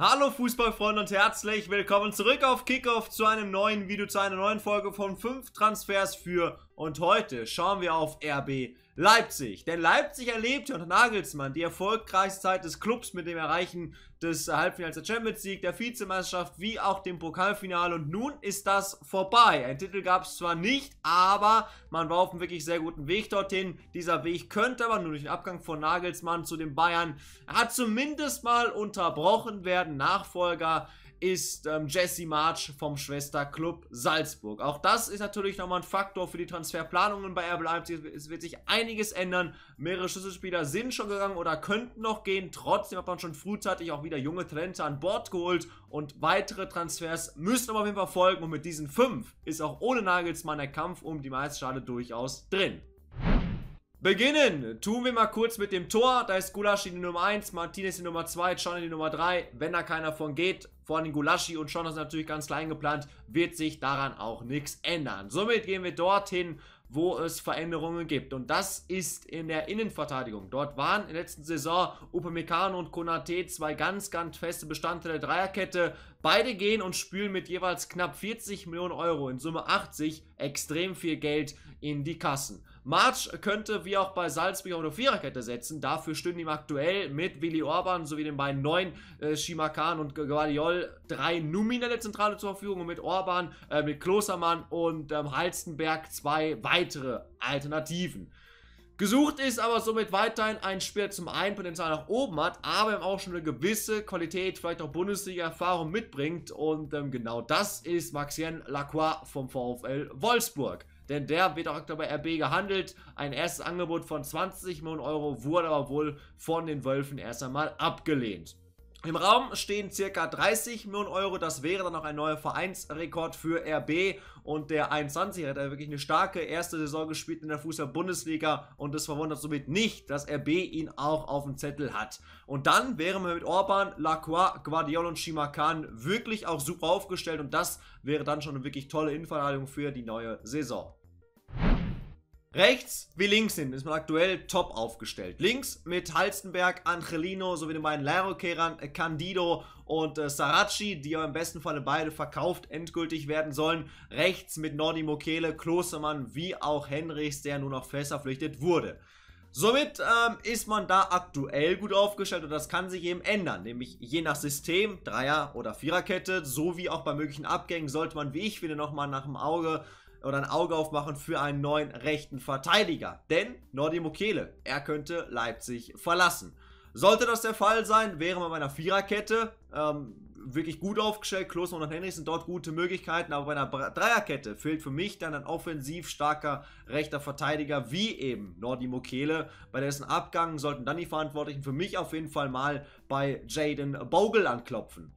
Hallo Fußballfreunde und herzlich willkommen zurück auf Kickoff zu einem neuen Video, zu einer neuen Folge von 5 Transfers für und heute schauen wir auf RB Leipzig. Denn Leipzig erlebte unter Nagelsmann die erfolgreichste Zeit des Clubs mit dem Erreichen des Halbfinals der Champions League, der Vizemeisterschaft wie auch dem Pokalfinale. Und nun ist das vorbei. Ein Titel gab es zwar nicht, aber man war auf einem wirklich sehr guten Weg dorthin. Dieser Weg könnte aber nur durch den Abgang von Nagelsmann zu den Bayern hat zumindest mal unterbrochen werden. Nachfolger ist ähm, Jesse March vom Schwesterclub Salzburg. Auch das ist natürlich nochmal ein Faktor für die Transferplanungen bei RB Leipzig. Es wird sich einiges ändern. Mehrere Schlüsselspieler sind schon gegangen oder könnten noch gehen. Trotzdem hat man schon frühzeitig auch wieder junge Talente an Bord geholt und weitere Transfers müssen aber auf jeden Fall folgen. Und mit diesen fünf ist auch ohne Nagelsmann der Kampf um die Meisterschale durchaus drin beginnen. Tun wir mal kurz mit dem Tor. Da ist Gulaschi die Nummer 1, Martinez die Nummer 2, Chonne die Nummer 3. Wenn da keiner von geht, vor allem Gulaschi und Chonne ist natürlich ganz klein geplant, wird sich daran auch nichts ändern. Somit gehen wir dorthin, wo es Veränderungen gibt. Und das ist in der Innenverteidigung. Dort waren in der letzten Saison Upamecano und Konate zwei ganz, ganz feste Bestandteile der Dreierkette. Beide gehen und spülen mit jeweils knapp 40 Millionen Euro, in Summe 80, extrem viel Geld in die Kassen. March könnte wie auch bei Salzburg auch eine Viererkette setzen. Dafür stünden ihm aktuell mit Willi Orban sowie den beiden neuen äh, Shimakan und Guardiol drei nominelle Zentrale zur Verfügung und mit Orban, äh, mit Klostermann und ähm, Halstenberg zwei weitere Alternativen. Gesucht ist aber somit weiterhin ein Spieler zum einen Potenzial nach oben hat, aber eben auch schon eine gewisse Qualität, vielleicht auch Bundesliga-Erfahrung mitbringt. Und ähm, genau das ist Maxien Lacroix vom VfL Wolfsburg denn der wird auch bei RB gehandelt. Ein erstes Angebot von 20 Millionen Euro wurde aber wohl von den Wölfen erst einmal abgelehnt. Im Raum stehen circa 30 Millionen Euro. Das wäre dann auch ein neuer Vereinsrekord für RB. Und der 21er hat ja wirklich eine starke erste Saison gespielt in der Fußball-Bundesliga. Und es verwundert somit nicht, dass RB ihn auch auf dem Zettel hat. Und dann wären wir mit Orban, Lacroix, Guardiol und Shimakan wirklich auch super aufgestellt. Und das wäre dann schon eine wirklich tolle Innenverteidigung für die neue Saison. Rechts wie links hinten ist man aktuell top aufgestellt. Links mit Halstenberg, Angelino sowie den beiden Leirokehrern äh, Candido und äh, Saracchi, die ja im besten Falle beide verkauft endgültig werden sollen. Rechts mit Nordi Mokele, Klostermann wie auch Henrichs, der nur noch fest verpflichtet wurde. Somit ähm, ist man da aktuell gut aufgestellt und das kann sich eben ändern, nämlich je nach System, Dreier- oder Viererkette, sowie auch bei möglichen Abgängen sollte man, wie ich finde, nochmal nach dem Auge oder ein Auge aufmachen für einen neuen rechten Verteidiger. Denn Nordi Mukele, er könnte Leipzig verlassen. Sollte das der Fall sein, wäre man bei einer Viererkette ähm, wirklich gut aufgestellt. Klosmann und Henrich sind dort gute Möglichkeiten, aber bei einer Dreierkette fehlt für mich dann ein offensiv starker rechter Verteidiger wie eben Nordi Mokele. Bei dessen Abgang sollten dann die Verantwortlichen für mich auf jeden Fall mal bei Jaden Bogle anklopfen.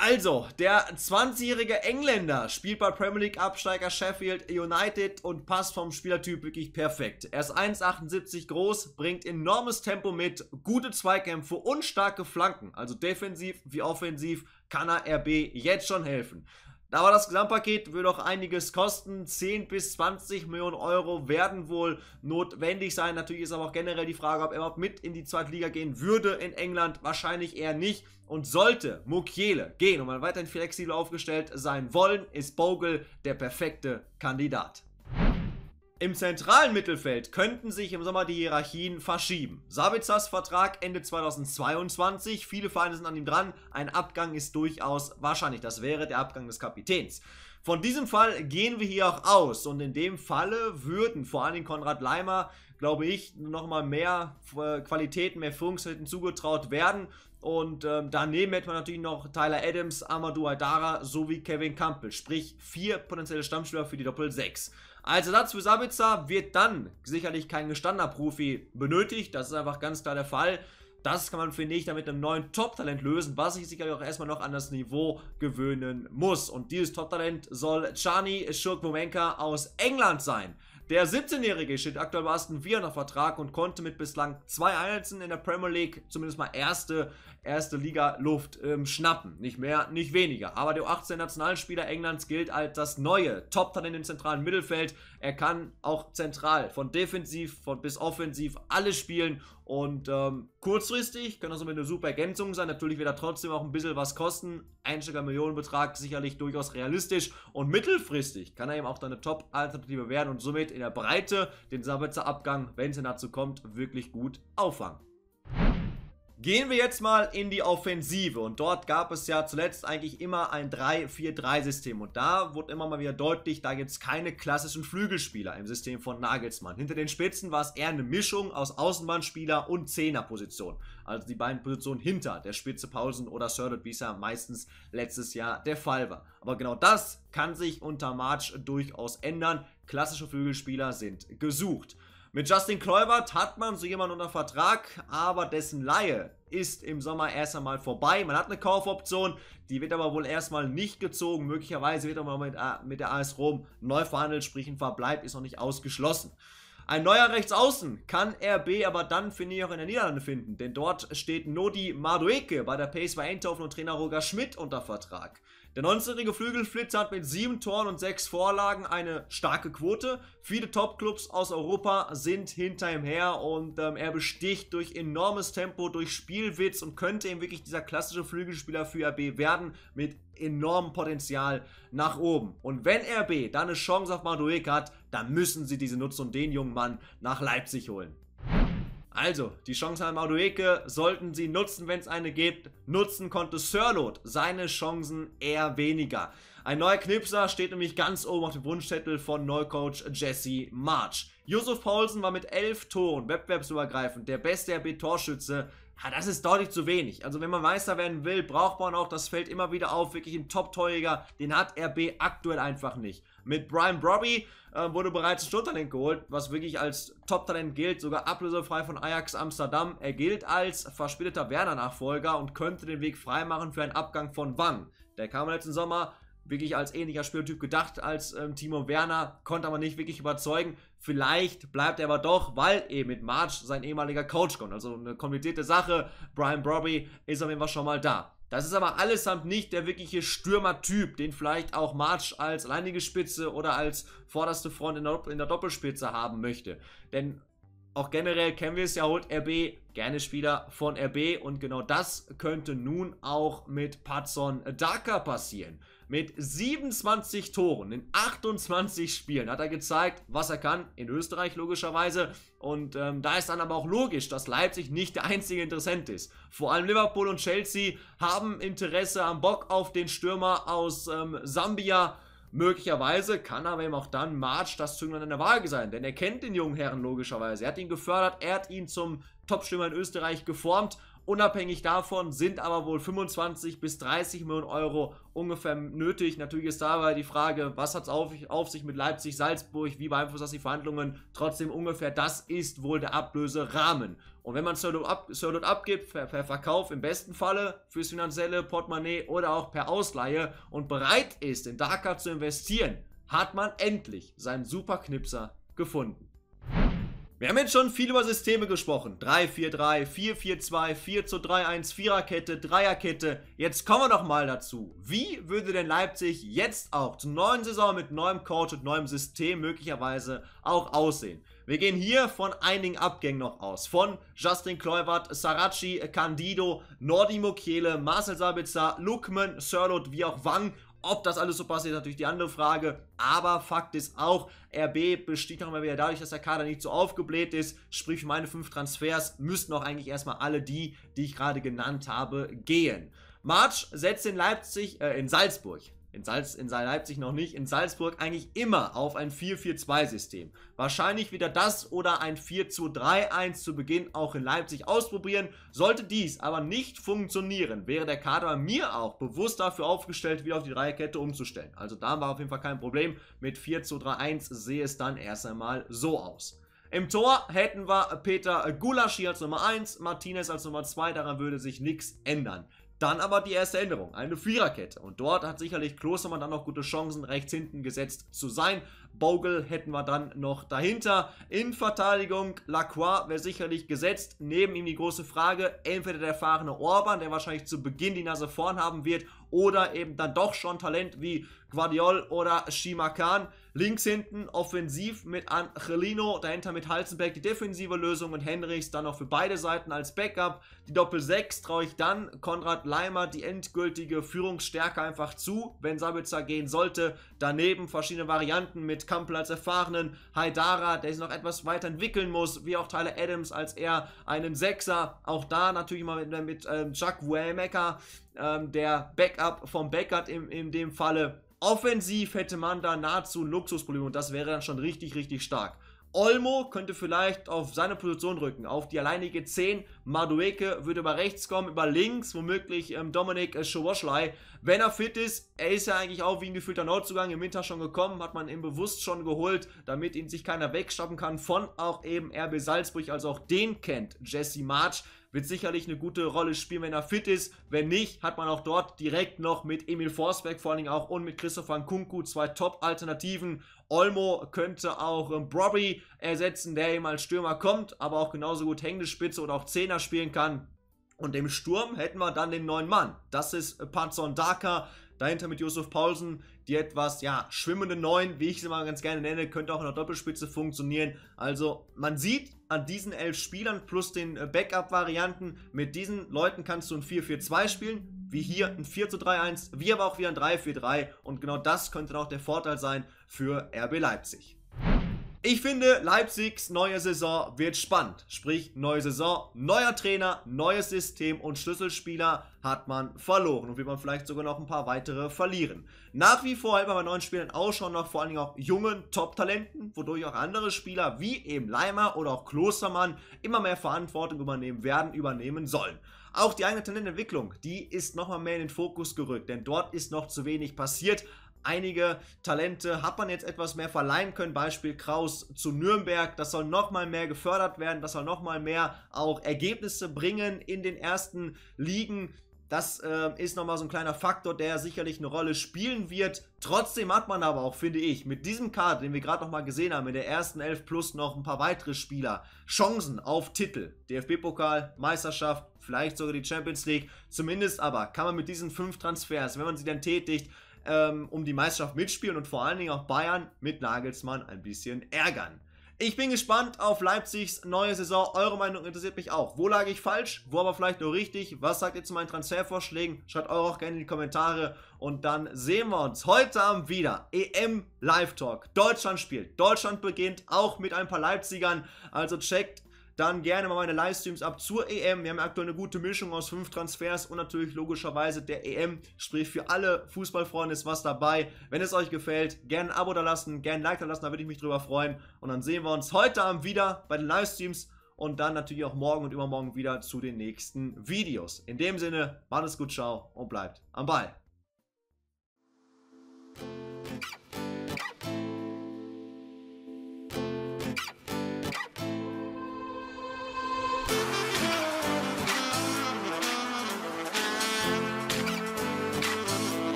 Also, der 20-jährige Engländer spielt bei Premier League Absteiger Sheffield United und passt vom Spielertyp wirklich perfekt. Er ist 1,78 groß, bringt enormes Tempo mit, gute Zweikämpfe und starke Flanken. Also defensiv wie offensiv kann er RB jetzt schon helfen. Aber das Gesamtpaket wird auch einiges kosten. 10 bis 20 Millionen Euro werden wohl notwendig sein. Natürlich ist aber auch generell die Frage, ob er überhaupt mit in die zweite Liga gehen würde in England. Wahrscheinlich eher nicht. Und sollte Mukiele gehen und man weiterhin flexibel aufgestellt sein wollen, ist Bogle der perfekte Kandidat. Im zentralen Mittelfeld könnten sich im Sommer die Hierarchien verschieben. Sabizas Vertrag Ende 2022, viele Vereine sind an ihm dran, ein Abgang ist durchaus wahrscheinlich, das wäre der Abgang des Kapitäns. Von diesem Fall gehen wir hier auch aus und in dem Falle würden vor allem Konrad Leimer, glaube ich, nochmal mehr äh, Qualitäten, mehr Führungsqualitäten zugetraut werden und ähm, daneben hätten wir natürlich noch Tyler Adams, Amadou Aydara sowie Kevin Campbell, sprich vier potenzielle Stammspieler für die Doppel 6. Als Ersatz für Sabitzer wird dann sicherlich kein gestandener Profi benötigt. Das ist einfach ganz klar der Fall. Das kann man, finde ich, dann mit einem neuen Top-Talent lösen, was sich sicherlich auch erstmal noch an das Niveau gewöhnen muss. Und dieses Top-Talent soll Chani Schurkmomenka aus England sein. Der 17-Jährige steht aktuell bei Aston Villa unter Vertrag und konnte mit bislang zwei Einsätzen in der Premier League zumindest mal erste, erste Liga Luft ähm, schnappen. Nicht mehr, nicht weniger. Aber der 18 Nationalspieler Englands gilt als das neue Top-Talent im zentralen Mittelfeld. Er kann auch zentral, von defensiv von bis offensiv, alles spielen. Und ähm, kurzfristig kann das immer eine super Ergänzung sein. Natürlich wird er trotzdem auch ein bisschen was kosten. Einsteiger Millionenbetrag sicherlich durchaus realistisch. Und mittelfristig kann er eben auch dann eine Top-Alternative werden und somit in der Breite den Sabitzer-Abgang, wenn es dazu kommt, wirklich gut auffangen. Gehen wir jetzt mal in die Offensive und dort gab es ja zuletzt eigentlich immer ein 3-4-3-System und da wurde immer mal wieder deutlich, da gibt es keine klassischen Flügelspieler im System von Nagelsmann. Hinter den Spitzen war es eher eine Mischung aus Außenbahnspieler und Zehnerposition, also die beiden Positionen hinter der Spitze Pausen oder Sörlet, wie es ja meistens letztes Jahr der Fall war. Aber genau das kann sich unter March durchaus ändern. Klassische Flügelspieler sind gesucht. Mit Justin Kluivert hat man so jemanden unter Vertrag, aber dessen Laie ist im Sommer erst einmal vorbei. Man hat eine Kaufoption, die wird aber wohl erstmal nicht gezogen. Möglicherweise wird aber mit, äh, mit der AS Rom neu verhandelt, sprich ein Verbleib ist noch nicht ausgeschlossen. Ein neuer Rechtsaußen kann RB aber dann für auch in der Niederlande finden, denn dort steht Nodi Madueke bei der Pace bei Eindhoven und Trainer Roger Schmidt unter Vertrag. Der 19-jährige Flügelflitzer hat mit sieben Toren und sechs Vorlagen eine starke Quote. Viele Topclubs aus Europa sind hinter ihm her und ähm, er besticht durch enormes Tempo, durch Spielwitz und könnte eben wirklich dieser klassische Flügelspieler für RB werden mit enormem Potenzial nach oben. Und wenn RB dann eine Chance auf Madueke hat, dann müssen sie diese nutzen und den jungen Mann nach Leipzig holen. Also, die Chance an Madueke sollten sie nutzen, wenn es eine gibt. Nutzen konnte Sirlot seine Chancen eher weniger. Ein neuer Knipser steht nämlich ganz oben auf dem Wunschzettel von Neucoach Jesse March. Josef Paulsen war mit elf Toren wettbewerbsübergreifend der beste RB-Torschütze. Ja, das ist deutlich zu wenig. Also wenn man Meister werden will, braucht man auch, das Feld immer wieder auf, wirklich einen Top-Torjäger. Den hat RB aktuell einfach nicht. Mit Brian Brobby äh, wurde bereits ein Sturmtalent geholt, was wirklich als Top-Talent gilt, sogar ablösefrei von Ajax Amsterdam. Er gilt als verspäteter Werner-Nachfolger und könnte den Weg freimachen für einen Abgang von Wang. Der kam letzten Sommer wirklich als ähnlicher Spieltyp gedacht als ähm, Timo Werner, konnte aber nicht wirklich überzeugen. Vielleicht bleibt er aber doch, weil eben mit March sein ehemaliger Coach kommt. Also eine komplizierte Sache. Brian Brobby ist auf jeden Fall schon mal da. Das ist aber allesamt nicht der wirkliche Stürmertyp, den vielleicht auch March als alleinige Spitze oder als vorderste Front in der, Doppelspitze haben möchte. Denn auch generell kennen wir es ja, holt RB gerne Spieler von RB und genau das könnte nun auch mit Patson Daka passieren. Mit 27 Toren in 28 Spielen hat er gezeigt, was er kann, in Österreich logischerweise. Und ähm, da ist dann aber auch logisch, dass Leipzig nicht der einzige Interessent ist. Vor allem Liverpool und Chelsea haben Interesse am Bock auf den Stürmer aus ähm, Sambia Möglicherweise kann aber eben auch dann March das Zünglein in der Waage sein, denn er kennt den jungen Herren logischerweise. Er hat ihn gefördert, er hat ihn zum Topstürmer in Österreich geformt Unabhängig davon sind aber wohl 25 bis 30 Millionen Euro ungefähr nötig. Natürlich ist dabei die Frage, was hat es auf, auf, sich mit Leipzig, Salzburg, wie beeinflusst das die Verhandlungen? Trotzdem ungefähr, das ist wohl der Ablöserahmen. Und wenn man Sirlot ab, abgibt, per, per, Verkauf im besten Falle fürs finanzielle Portemonnaie oder auch per Ausleihe und bereit ist, in Dakar zu investieren, hat man endlich seinen Superknipser gefunden. Wir haben jetzt schon viel über Systeme gesprochen. 3-4-3, 4-4-2, 4-2-3-1, 4 er Kette, 3er Kette. Jetzt kommen wir doch mal dazu. Wie würde denn Leipzig jetzt auch zur neuen Saison mit neuem Coach und neuem System möglicherweise auch aussehen? Wir gehen hier von einigen Abgängen noch aus. Von Justin Kluivert, Saracchi, Candido, Nordi Mokiele, Marcel Sabitzer, Lukman, Serlot, wie auch Wang ob das alles so passiert, ist natürlich die andere Frage. Aber Fakt ist auch, RB besteht noch mal wieder dadurch, dass der Kader nicht so aufgebläht ist. Sprich, meine fünf Transfers müssten auch eigentlich erstmal alle die, die ich gerade genannt habe, gehen. March setzt in Leipzig, äh, in Salzburg in, Salz, in Leipzig noch nicht, in Salzburg eigentlich immer auf ein 4-4-2-System. Wahrscheinlich wieder das oder ein 4-2-3-1 zu Beginn auch in Leipzig ausprobieren. Sollte dies aber nicht funktionieren, wäre der Kader mir auch bewusst dafür aufgestellt, wieder auf die Dreierkette umzustellen. Also da war auf jeden Fall kein Problem. Mit 4-2-3-1 sehe es dann erst einmal so aus. Im Tor hätten wir Peter Gulaschi als Nummer 1, Martinez als Nummer 2, daran würde sich nichts ändern. Dann aber die erste Änderung, eine Viererkette. Und dort hat sicherlich Klostermann dann noch gute Chancen, rechts hinten gesetzt zu sein. Bogle hätten wir dann noch dahinter. In Verteidigung, Lacroix wäre sicherlich gesetzt. Neben ihm die große Frage, entweder der erfahrene Orban, der wahrscheinlich zu Beginn die Nase vorn haben wird, oder eben dann doch schon Talent wie Guardiol oder Shima Khan. Links hinten offensiv mit Angelino, dahinter mit Halzenberg die defensive Lösung und Henrichs dann noch für beide Seiten als Backup. Die Doppel-6 traue ich dann Konrad Leimer die endgültige Führungsstärke einfach zu, wenn Sabitzer gehen sollte. Daneben verschiedene Varianten mit Kampel als erfahrenen, Haidara, der sich noch etwas weiterentwickeln muss, wie auch Tyler Adams als er einen Sechser. Auch da natürlich mal mit, mit ähm, Chuck Wellmecker, ähm, der Backup vom Backup in, in dem Falle Offensiv hätte man da nahezu ein Luxusproblem und das wäre dann schon richtig, richtig stark. Olmo könnte vielleicht auf seine Position rücken, auf die alleinige 10. Madueke würde über rechts kommen, über links womöglich ähm, Dominik äh, Schowoschlei. Wenn er fit ist, er ist ja eigentlich auch wie ein gefühlter Nordzugang im Winter schon gekommen, hat man ihn bewusst schon geholt, damit ihn sich keiner wegschnappen kann von auch eben RB Salzburg, also auch den kennt Jesse March wird sicherlich eine gute Rolle spielen, wenn er fit ist. Wenn nicht, hat man auch dort direkt noch mit Emil Forsberg vor allen Dingen auch und mit Christopher Nkunku zwei Top-Alternativen. Olmo könnte auch ähm, Brobby ersetzen, der eben als Stürmer kommt, aber auch genauso gut hängende Spitze oder auch Zehner spielen kann. Und im Sturm hätten wir dann den neuen Mann. Das ist Patson Daka. Dahinter mit Josef Paulsen, die etwas, ja, schwimmende Neun, wie ich sie mal ganz gerne nenne, könnte auch in der Doppelspitze funktionieren. Also, man sieht, an diesen elf Spielern plus den äh, Backup-Varianten, mit diesen Leuten kannst du ein 4-4-2 spielen, wie hier ein 4-3-1, wie aber auch wieder ein 3-4-3 und genau das könnte auch der Vorteil sein für RB Leipzig. Ich finde, Leipzigs neue Saison wird spannend. Sprich, neue Saison, neuer Trainer, neues System und Schlüsselspieler hat man verloren und wird man vielleicht sogar noch ein paar weitere verlieren. Nach wie vor hält man bei neuen Spielern Ausschau noch vor allen Dingen auch jungen Top-Talenten, wodurch auch andere Spieler wie eben Leimer oder auch Klostermann immer mehr Verantwortung übernehmen werden, übernehmen sollen. Auch die eigene Talententwicklung, die ist nochmal mehr in den Fokus gerückt, denn dort ist noch zu wenig passiert einige Talente hat man jetzt etwas mehr verleihen können. Beispiel Kraus zu Nürnberg. Das soll nochmal mehr gefördert werden. Das soll nochmal mehr auch Ergebnisse bringen in den ersten Ligen. Das äh, ist nochmal so ein kleiner Faktor, der sicherlich eine Rolle spielen wird. Trotzdem hat man aber auch, finde ich, mit diesem Kader, den wir gerade nochmal gesehen haben, in der ersten Elf plus noch ein paar weitere Spieler, Chancen auf Titel. DFB-Pokal, Meisterschaft, vielleicht sogar die Champions League. Zumindest aber kann man mit diesen fünf Transfers, wenn man sie dann tätigt, ähm, um die Meisterschaft mitspielen und vor allen Dingen auch Bayern mit Nagelsmann ein bisschen ärgern. Ich bin gespannt auf Leipzigs neue Saison. Eure Meinung interessiert mich auch. Wo lag ich falsch? Wo aber vielleicht nur richtig? Was sagt ihr zu meinen Transfervorschlägen? Schreibt eure auch gerne in die Kommentare. Und dann sehen wir uns heute Abend wieder. EM Live Talk. Deutschland spielt. Deutschland beginnt auch mit ein paar Leipzigern. Also checkt dann gerne mal meine Livestreams ab zur EM. Wir haben aktuell eine gute Mischung aus fünf Transfers und natürlich logischerweise der EM. Sprich, für alle Fußballfreunde ist was dabei. Wenn es euch gefällt, gerne ein Abo da lassen, gerne ein Like da lassen, da würde ich mich drüber freuen. Und dann sehen wir uns heute Abend wieder bei den Livestreams und dann natürlich auch morgen und übermorgen wieder zu den nächsten Videos. In dem Sinne, macht es gut, ciao und bleibt am Ball.